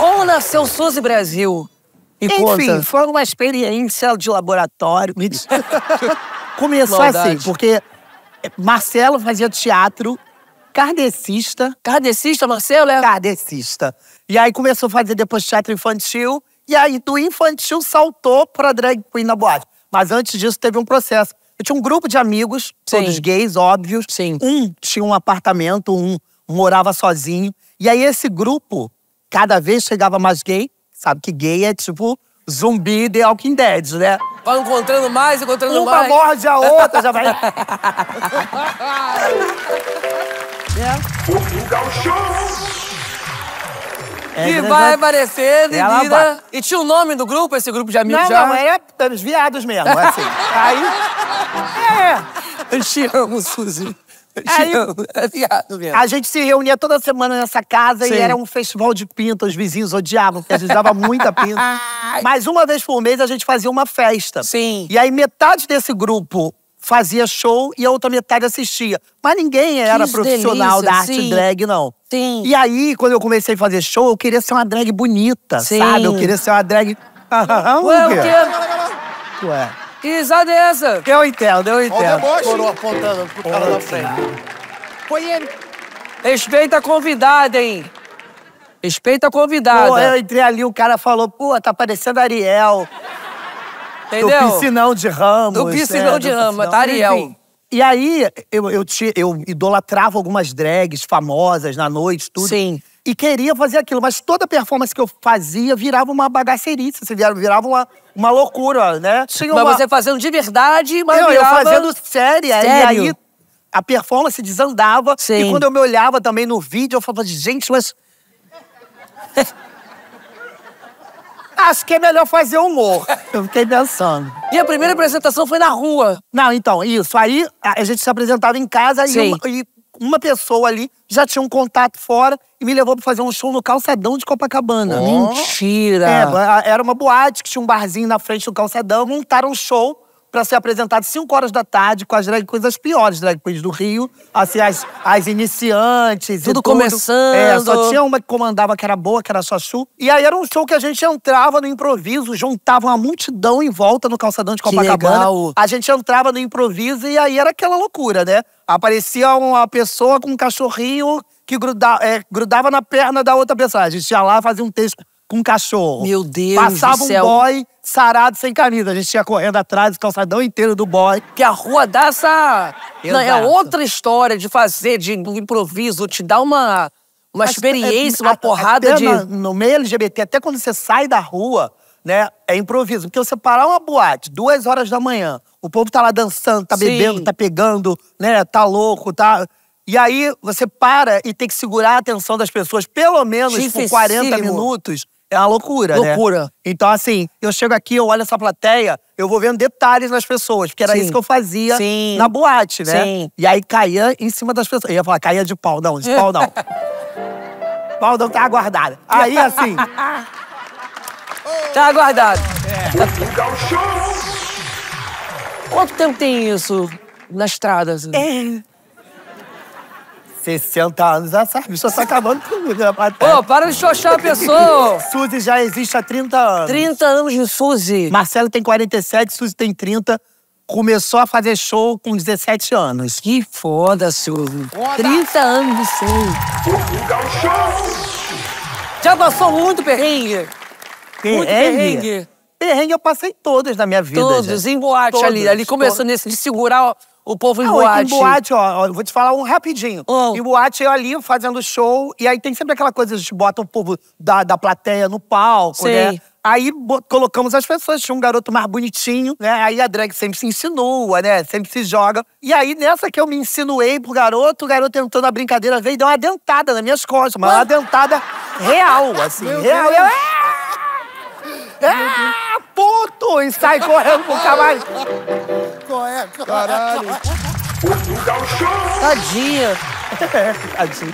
Como nasceu Suzy Brasil? Me Enfim, conta. foi uma experiência de laboratório. Começou assim, Maldade. assim, porque Marcelo fazia teatro cardecista, cardecista Marcelo? É? Cardecista. E aí começou a fazer depois teatro infantil. E aí do infantil saltou pra drag queen na boate. Mas antes disso teve um processo. Eu tinha um grupo de amigos, Sim. todos gays, óbvios. Sim. Um tinha um apartamento, um morava sozinho. E aí esse grupo cada vez chegava mais gay. Sabe que gay é tipo zumbi de Walking Dead, né? Vai encontrando mais, encontrando Uma mais. Uma morde a outra, já vai. Né? é. é. E vai né? aparecendo, e vira. E tinha o um nome do grupo, esse grupo de amigos não, já? Não, é os viados mesmo, assim. Aí. É. Eu te amo, Suzy. Aí, A gente se reunia toda semana nessa casa Sim. e era um festival de pinta. Os vizinhos odiavam, porque a gente dava muita pinta. Mas uma vez por mês a gente fazia uma festa. Sim. E aí metade desse grupo fazia show e a outra metade assistia. Mas ninguém era que profissional delícia, da arte sim. drag, não. Sim. E aí, quando eu comecei a fazer show, eu queria ser uma drag bonita, sim. sabe? Eu queria ser uma drag. Ué, o quê? Ué. Isadeza. É deu intel, deu intel. Olha o Coroa apontando pro cara da frente. Põe ele. Respeita a convidada, hein? Respeita a convidada. Pô, eu entrei ali, o cara falou, pô, tá parecendo Ariel. Entendeu? Do piscinão de Ramos. Do piscinão é, de Ramos, tá Ariel. E aí, eu, eu, te, eu idolatrava algumas drags famosas na noite, tudo. Sim e queria fazer aquilo, mas toda performance que eu fazia virava uma bagaceirice, virava uma, uma loucura, né? Tinha uma... Mas você fazendo de verdade, mas eu, virava... eu fazendo séria, Sério? e aí a performance desandava. Sim. E quando eu me olhava também no vídeo, eu falava, gente, mas... Acho que é melhor fazer humor. Eu fiquei pensando. E a primeira apresentação foi na rua. Não, então, isso. Aí a gente se apresentava em casa e, uma, e uma pessoa ali já tinha um contato fora e me levou pra fazer um show no calçadão de Copacabana. Oh. Mentira! É, era uma boate que tinha um barzinho na frente do calçadão, montaram um show para ser apresentado 5 horas da tarde com as drag queens, as piores drag queens do Rio. Assim, as, as iniciantes. Tudo, tudo. começando. É, só tinha uma que comandava que era boa, que era a Xaxu. E aí era um show que a gente entrava no improviso, juntava uma multidão em volta no calçadão de Copacabana. Que legal. A gente entrava no improviso e aí era aquela loucura, né? Aparecia uma pessoa com um cachorrinho que gruda, é, grudava na perna da outra pessoa. A gente ia lá, fazia um texto com um cachorro. Meu Deus Passava do céu. um boy sarado sem camisa. A gente ia correndo atrás, o calçadão inteiro do boy. Que a rua dá essa... Não, é outra história de fazer, de improviso, te dá uma, uma é, experiência, é, uma porrada de... No, no meio LGBT, até quando você sai da rua, né, é improviso. Porque você parar uma boate, duas horas da manhã, o povo tá lá dançando, tá Sim. bebendo, tá pegando, né, tá louco, tá... E aí você para e tem que segurar a atenção das pessoas pelo menos por 40 minutos é uma loucura, loucura. né? Loucura. Então, assim, eu chego aqui, eu olho essa plateia, eu vou vendo detalhes nas pessoas, porque era Sim. isso que eu fazia Sim. na boate, né? Sim. E aí caía em cima das pessoas. Eu ia falar, caía de pau, não, de pau não. pau não tá aguardado. Aí, assim. tá aguardado. É. Quanto tempo tem isso na estrada? Assim? É. 60 anos, já sabe, só tá acabando comigo né, plateia. Ô, para de xoxar a pessoa! Suzy já existe há 30 anos. 30 anos de Suzy. Marcelo tem 47, Suzy tem 30. Começou a fazer show com 17 anos. Que foda, Suzy. Foda. 30 anos de Suzy. Já passou muito perrengue? Perrengue? Muito perrengue. Perrengue eu passei todas na minha vida. Todos, já. em boate todos, ali. Ali começou nesse de segurar o povo em ah, boate. Em boate, ó, ó, vou te falar um rapidinho. Oh. Em boate, eu ali fazendo show, e aí tem sempre aquela coisa, a gente bota o povo da, da plateia no palco, né? Aí colocamos as pessoas, tinha um garoto mais bonitinho, né? Aí a drag sempre se insinua, né? Sempre se joga. E aí, nessa que eu me insinuei pro garoto, o garoto entrou na brincadeira, veio e deu uma dentada nas minhas costas, mas uma ah. dentada real, assim, Meu real. Deus. Eu, ah, ah, puto! E sai correndo pro cavalo é. Caralho. O Gauchão. Tadinha. É, tadinha.